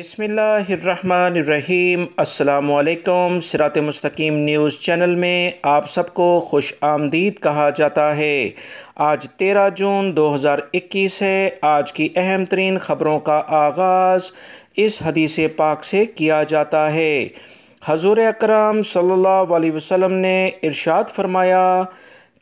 بسم اللہ الرحمن الرحیم السلام علیکم سرات مستقیم نیوز چینل میں آپ سب کو خوش آمدید کہا جاتا ہے آج تیرہ جون دو ہزار اکیس ہے آج کی اہم ترین خبروں کا آغاز اس حدیث پاک سے کیا جاتا ہے حضور اکرم صلی اللہ علیہ وسلم نے ارشاد فرمایا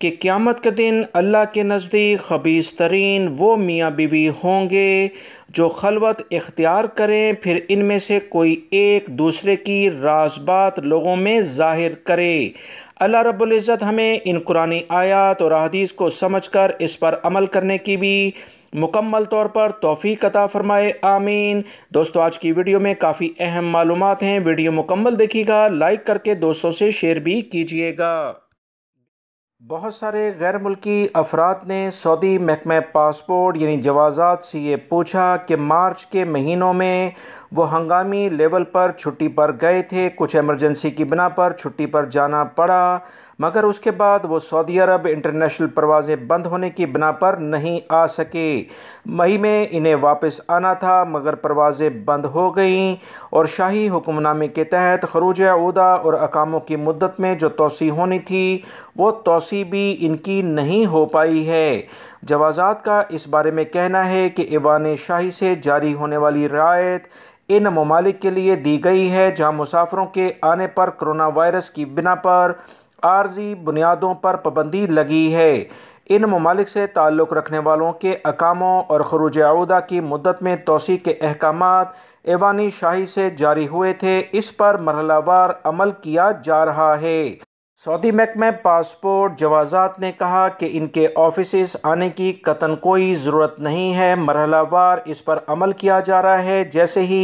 کہ قیامت کے دن اللہ کے نزدیک خبیص ترین وہ میاں بیوی ہوں گے جو خلوت اختیار کریں پھر ان میں سے کوئی ایک دوسرے کی راز بات لوگوں میں ظاہر کرے اللہ رب العزت ہمیں ان قرآن آیات اور احادیث کو سمجھ کر اس پر عمل کرنے کی بھی مکمل طور پر توفیق عطا فرمائے آمین دوستو آج کی ویڈیو میں کافی اہم معلومات ہیں ویڈیو مکمل دیکھیے گا لائک کر کے دوستوں سے شیئر بھی کیجیے گا بہت سارے غیر ملکی افراد نے سعودی محکمہ پاسپورٹ یعنی جوازات سے یہ پوچھا کہ مارچ کے مہینوں میں وہ ہنگامی لیول پر چھٹی پر گئے تھے کچھ ایمرجنسی کی بنا پر چھٹی پر جانا پڑا مگر اس کے بعد وہ سعودی عرب انٹرنیشنل پروازیں بند ہونے کی بنا پر نہیں آ سکے مئی میں انہیں واپس آنا تھا مگر پروازیں بند ہو گئیں اور شاہی حکم نامے کے تحت خروج عہدہ اور اقاموں کی مدت میں جو توسیع ہونی تھی وہ توسیع بھی ان کی نہیں ہو پائی ہے جوازات کا اس بارے میں کہنا ہے کہ ایوان شاہی سے جاری ہونے والی رعایت ان ممالک کے لیے دی گئی ہے جہاں مسافروں کے آنے پر کرونا وائرس کی بنا پر عارضی بنیادوں پر پابندی لگی ہے ان ممالک سے تعلق رکھنے والوں کے اقاموں اور خروج عودہ کی مدت میں توسیع کے احکامات ایوانی شاہی سے جاری ہوئے تھے اس پر مرحلہ وار عمل کیا جا رہا ہے سعودی محکمہ پاسپورٹ جوازات نے کہا کہ ان کے آفیسز آنے کی قطن کوئی ضرورت نہیں ہے مرحلہ وار اس پر عمل کیا جا رہا ہے جیسے ہی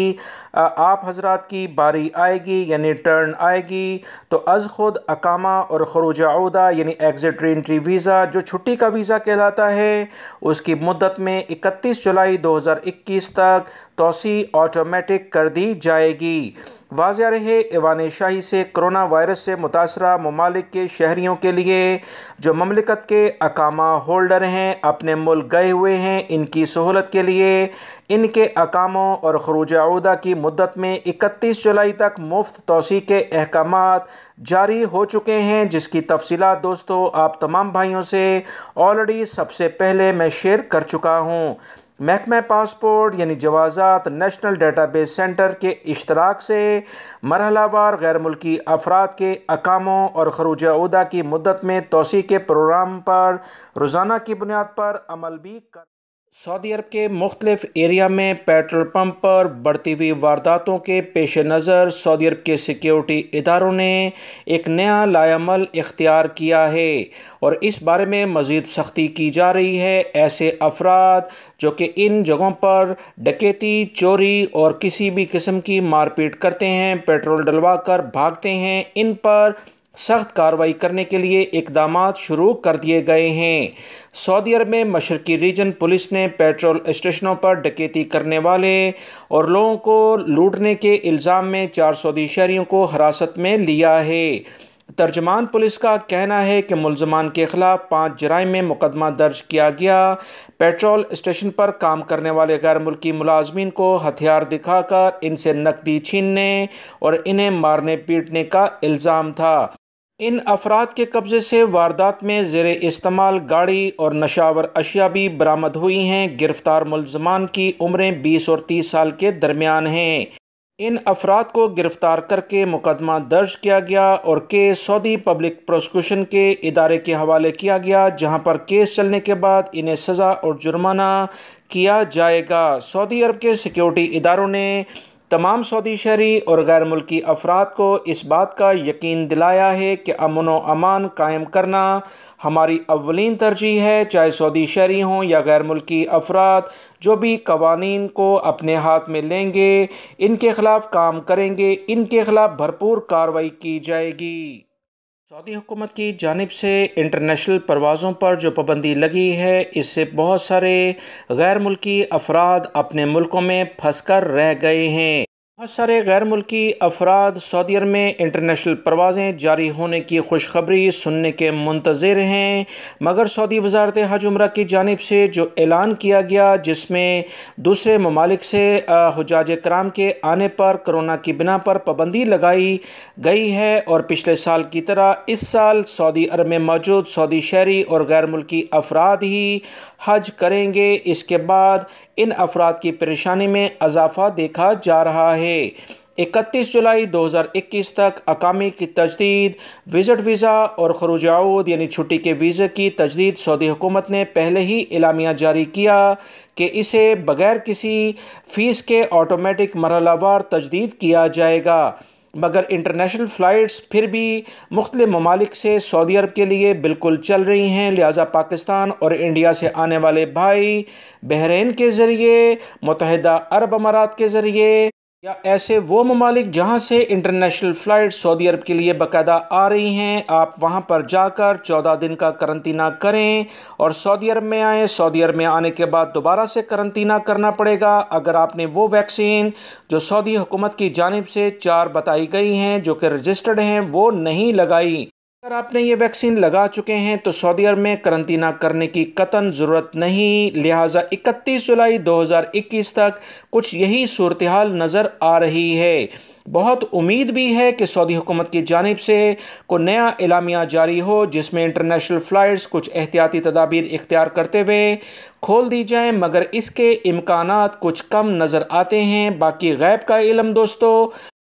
آپ حضرات کی باری آئے گی یعنی ٹرن آئے گی تو از خود اقامہ اور خروج عودہ یعنی ایگزٹ انٹری ویزا جو چھٹی کا ویزا کہلاتا ہے اس کی مدت میں اکتیس جولائی دو ہزار اکیس تک توسیع آٹومیٹک کر دی جائے گی واضح رہے ایوان شاہی سے کرونا وائرس سے متاثرہ ممالک کے شہریوں کے لیے جو مملکت کے اقامہ ہولڈر ہیں اپنے ملک گئے ہوئے ہیں ان کی سہولت کے لیے ان کے اقاموں اور خروج عودہ کی مدت میں اکتیس جولائی تک مفت توسیع کے احکامات جاری ہو چکے ہیں جس کی تفصیلات دوستو آپ تمام بھائیوں سے آلریڈی سب سے پہلے میں شیئر کر چکا ہوں محکمہ پاسپورٹ یعنی جوازات نیشنل ڈیٹا بیس سینٹر کے اشتراک سے مرحلہ وار غیر ملکی افراد کے اکاموں اور خروج عہدہ کی مدت میں توسیع کے پروگرام پر روزانہ کی بنیاد پر عمل بھی سعودی عرب کے مختلف ایریا میں پیٹرول پمپ پر بڑھتی ہوئی وارداتوں کے پیش نظر سعودی عرب کے سیکیورٹی اداروں نے ایک نیا لائعمل اختیار کیا ہے اور اس بارے میں مزید سختی کی جا رہی ہے ایسے افراد جو کہ ان جگہوں پر ڈکیتی چوری اور کسی بھی قسم کی مار پیٹ کرتے ہیں پیٹرول ڈلوا کر بھاگتے ہیں ان پر سخت کاروائی کرنے کے لیے اقدامات شروع کر دیے گئے ہیں سعودی عرب میں مشرقی ریجن پولیس نے پیٹرول اسٹیشنوں پر ڈکیتی کرنے والے اور لوگوں کو لوٹنے کے الزام میں چار سعودی شہریوں کو حراست میں لیا ہے ترجمان پولیس کا کہنا ہے کہ ملزمان کے خلاف پانچ جرائم میں مقدمہ درج کیا گیا پیٹرول اسٹیشن پر کام کرنے والے غیر ملکی ملازمین کو ہتھیار دکھا کر ان سے نقدی چھیننے اور انہیں مارنے پیٹنے کا الزام تھا ان افراد کے قبضے سے واردات میں زیر استعمال گاڑی اور نشاور اشیاء بھی برامد ہوئی ہیں گرفتار ملزمان کی عمریں بیس اور تیس سال کے درمیان ہیں ان افراد کو گرفتار کر کے مقدمہ درج کیا گیا اور کیس سعودی پبلک پروسیکیوشن کے ادارے کے حوالے کیا گیا جہاں پر کیس چلنے کے بعد انہیں سزا اور جرمانہ کیا جائے گا سعودی عرب کے سیکیورٹی اداروں نے تمام سعودی شہری اور غیر ملکی افراد کو اس بات کا یقین دلایا ہے کہ امن و امان قائم کرنا ہماری اولین ترجیح ہے چاہے سعودی شہری ہوں یا غیر ملکی افراد جو بھی قوانین کو اپنے ہاتھ میں لیں گے ان کے خلاف کام کریں گے ان کے خلاف بھرپور کارروائی کی جائے گی سعودی حکومت کی جانب سے انٹرنیشنل پروازوں پر جو پابندی لگی ہے اس سے بہت سارے غیر ملکی افراد اپنے ملکوں میں پھنس کر رہ گئے ہیں بہت سارے غیر ملکی افراد سعودی عرب میں انٹرنیشنل پروازیں جاری ہونے کی خوشخبری سننے کے منتظر ہیں مگر سعودی وزارت حج عمرہ کی جانب سے جو اعلان کیا گیا جس میں دوسرے ممالک سے حجاج کرام کے آنے پر کرونا کی بنا پر پابندی لگائی گئی ہے اور پچھلے سال کی طرح اس سال سعودی عرب میں موجود سعودی شہری اور غیر ملکی افراد ہی حج کریں گے اس کے بعد ان افراد کی پریشانی میں اضافہ دیکھا جا رہا ہے اکتیس جولائی دوہزار اکیس تک اقامی کی تجدید وزٹ ویزا اور خروجاود یعنی چھٹی کے ویزے کی تجدید سعودی حکومت نے پہلے ہی اعلامیہ جاری کیا کہ اسے بغیر کسی فیس کے آٹومیٹک مرحلہ وار تجدید کیا جائے گا مگر انٹرنیشنل فلائٹس پھر بھی مختلف ممالک سے سعودی عرب کے لیے بالکل چل رہی ہیں لہٰذا پاکستان اور انڈیا سے آنے والے بھائی بحرین کے ذریعے متحدہ عرب امارات کے ذریعے یا ایسے وہ ممالک جہاں سے انٹرنیشنل فلائٹ سعودی عرب کے لیے باقاعدہ آ رہی ہیں آپ وہاں پر جا کر چودہ دن کا کرنطینہ کریں اور سعودی عرب میں آئیں سعودی عرب میں آنے کے بعد دوبارہ سے کرنطینہ کرنا پڑے گا اگر آپ نے وہ ویکسین جو سعودی حکومت کی جانب سے چار بتائی گئی ہیں جو کہ رجسٹرڈ ہیں وہ نہیں لگائی اگر آپ نے یہ ویکسین لگا چکے ہیں تو سعودی عرب میں کرنٹینہ کرنے کی قطن ضرورت نہیں لہٰذا اکتیس جولائی دو ہزار اکیس تک کچھ یہی صورتحال نظر آ رہی ہے بہت امید بھی ہے کہ سعودی حکومت کی جانب سے کو نیا اعلامیہ جاری ہو جس میں انٹرنیشنل فلائٹس کچھ احتیاطی تدابیر اختیار کرتے ہوئے کھول دی جائیں مگر اس کے امکانات کچھ کم نظر آتے ہیں باقی غیب کا علم دوستو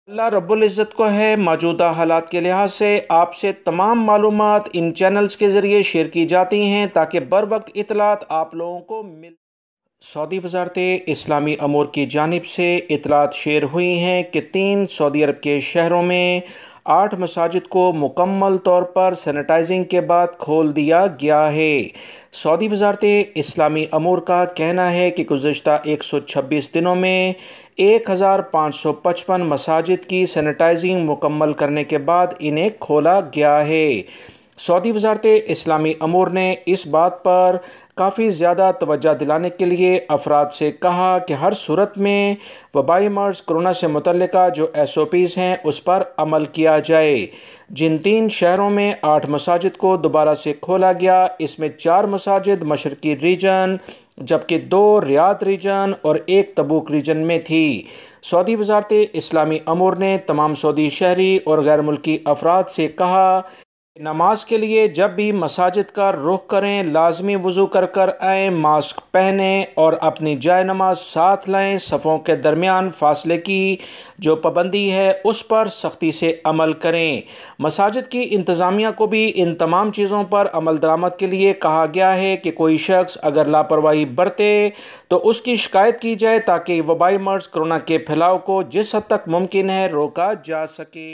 اللہ رب العزت کو ہے موجودہ حالات کے لحاظ سے آپ سے تمام معلومات ان چینلز کے ذریعے شیئر کی جاتی ہیں تاکہ بر وقت اطلاعات آپ لوگوں کو مل سعودی وزارت اسلامی امور کی جانب سے اطلاعات شیئر ہوئی ہیں کہ تین سعودی عرب کے شہروں میں آٹھ مساجد کو مکمل طور پر سینیٹائزنگ کے بعد کھول دیا گیا ہے سعودی وزارت اسلامی امور کا کہنا ہے کہ گزشتہ ایک سو چھبیس دنوں میں ایک ہزار پانچ سو پچپن مساجد کی سینیٹائزنگ مکمل کرنے کے بعد انہیں کھولا گیا ہے سعودی وزارت اسلامی امور نے اس بات پر کافی زیادہ توجہ دلانے کے لیے افراد سے کہا کہ ہر صورت میں وبائی مرض کرونا سے متعلقہ جو ایس او پیز ہیں اس پر عمل کیا جائے جن تین شہروں میں آٹھ مساجد کو دوبارہ سے کھولا گیا اس میں چار مساجد مشرقی ریجن جبکہ دو ریاض ریجن اور ایک تبوک ریجن میں تھی سعودی وزارت اسلامی امور نے تمام سعودی شہری اور غیر ملکی افراد سے کہا نماز کے لیے جب بھی مساجد کا رخ کریں لازمی وضو کر کر آئیں ماسک پہنیں اور اپنی جائے نماز ساتھ لائیں صفوں کے درمیان فاصلے کی جو پابندی ہے اس پر سختی سے عمل کریں مساجد کی انتظامیہ کو بھی ان تمام چیزوں پر عمل درآمد کے لیے کہا گیا ہے کہ کوئی شخص اگر لاپرواہی برتے تو اس کی شکایت کی جائے تاکہ وبائی مرض کرونا کے پھیلاؤ کو جس حد تک ممکن ہے روکا جا سکے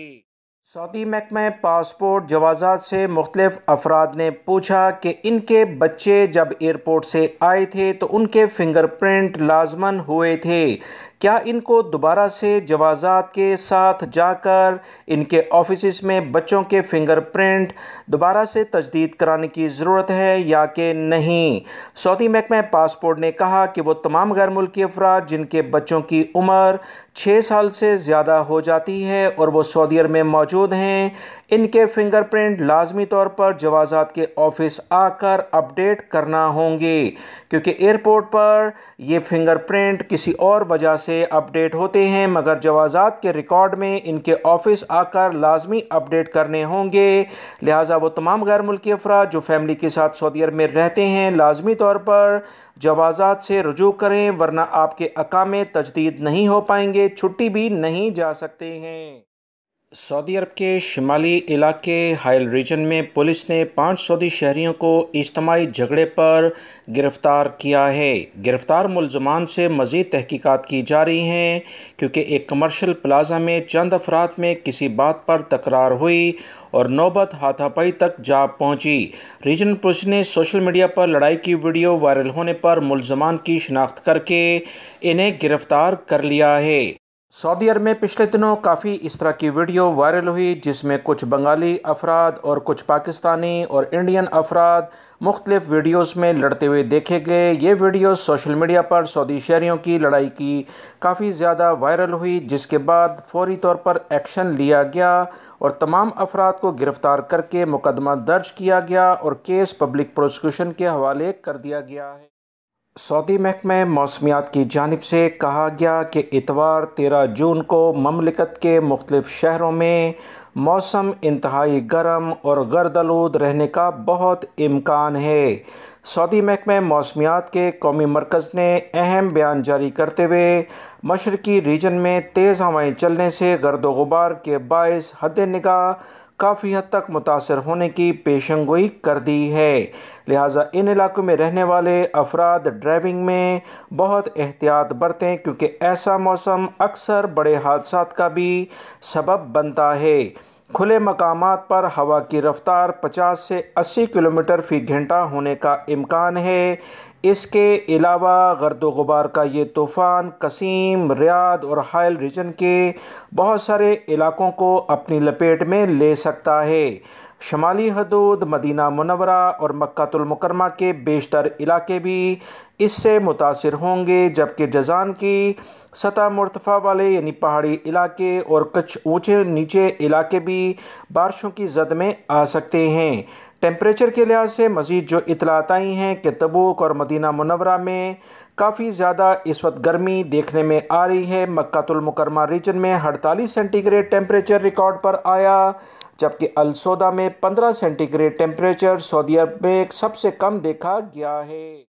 سعودی محکمہ پاسپورٹ جوازات سے مختلف افراد نے پوچھا کہ ان کے بچے جب ایئرپورٹ سے آئے تھے تو ان کے فنگر پرنٹ لازمن ہوئے تھے کیا ان کو دوبارہ سے جوازات کے ساتھ جا کر ان کے آفیسز میں بچوں کے فنگر پرنٹ دوبارہ سے تجدید کرانے کی ضرورت ہے یا کہ نہیں سعودی محکمہ پاسپورٹ نے کہا کہ وہ تمام غیر ملکی افراد جن کے بچوں کی عمر چھ سال سے زیادہ ہو جاتی ہے اور وہ سعودی عرب میں موجود موجود ہیں ان کے فنگر پرنٹ لازمی طور پر جوازات کے آفس آ کر اپڈیٹ کرنا ہوں گے کیونکہ ایئرپورٹ پر یہ فنگر پرنٹ کسی اور وجہ سے اپڈیٹ ہوتے ہیں مگر جوازات کے ریکارڈ میں ان کے آفس آ کر لازمی اپڈیٹ کرنے ہوں گے لہٰذا وہ تمام غیر ملکی افراد جو فیملی کے ساتھ سعودی عرب میں رہتے ہیں لازمی طور پر جوازات سے رجوع کریں ورنہ آپ کے اقامے تجدید نہیں ہو پائیں گے چھٹی بھی نہیں جا سکتے ہیں سعودی عرب کے شمالی علاقے ہائل ریجن میں پولیس نے پانچ سعودی شہریوں کو اجتماعی جھگڑے پر گرفتار کیا ہے گرفتار ملزمان سے مزید تحقیقات کی جا رہی ہیں کیونکہ ایک کمرشل پلازہ میں چند افراد میں کسی بات پر تکرار ہوئی اور نوبت ہاتھا پائی تک جا پہنچی ریجن پولیس نے سوشل میڈیا پر لڑائی کی ویڈیو وائرل ہونے پر ملزمان کی شناخت کر کے انہیں گرفتار کر لیا ہے سعودی عرب میں پچھلے دنوں کافی اس طرح کی ویڈیو وائرل ہوئی جس میں کچھ بنگالی افراد اور کچھ پاکستانی اور انڈین افراد مختلف ویڈیوز میں لڑتے ہوئے دیکھے گئے یہ ویڈیوز سوشل میڈیا پر سعودی شہریوں کی لڑائی کی کافی زیادہ وائرل ہوئی جس کے بعد فوری طور پر ایکشن لیا گیا اور تمام افراد کو گرفتار کر کے مقدمہ درج کیا گیا اور کیس پبلک پروسیکیوشن کے حوالے کر دیا گیا ہے سعودی محکمہ موسمیات کی جانب سے کہا گیا کہ اتوار تیرہ جون کو مملکت کے مختلف شہروں میں موسم انتہائی گرم اور گرد آلود رہنے کا بہت امکان ہے سعودی محکمہ موسمیات کے قومی مرکز نے اہم بیان جاری کرتے ہوئے مشرقی ریجن میں تیز ہوائیں چلنے سے گرد و غبار کے باعث حد نگاہ کافی حد تک متاثر ہونے کی پیشن گوئی کر دی ہے لہٰذا ان علاقوں میں رہنے والے افراد ڈرائیونگ میں بہت احتیاط برتیں کیونکہ ایسا موسم اکثر بڑے حادثات کا بھی سبب بنتا ہے کھلے مقامات پر ہوا کی رفتار پچاس سے اسی کلومیٹر فی گھنٹہ ہونے کا امکان ہے اس کے علاوہ گرد و غبار کا یہ طوفان قسیم ریاد اور حائل ریجن کے بہت سارے علاقوں کو اپنی لپیٹ میں لے سکتا ہے شمالی حدود مدینہ منورہ اور مکہ المکرمہ کے بیشتر علاقے بھی اس سے متاثر ہوں گے جبکہ جزان کی سطح مرتفع والے یعنی پہاڑی علاقے اور کچھ اونچے نیچے علاقے بھی بارشوں کی زد میں آ سکتے ہیں ٹیمپریچر کے لحاظ سے مزید جو اطلاعات آئی ہیں کہ تبوک اور مدینہ منورہ میں کافی زیادہ اس وقت گرمی دیکھنے میں آ رہی ہے مکہ المکرمہ ریجن میں اڑتالیس سینٹی گریڈ ٹیمپریچر ریکارڈ پر آیا جبکہ السودا میں پندرہ سینٹی گریڈ ٹیمپریچر سعودی عرب میں سب سے کم دیکھا گیا ہے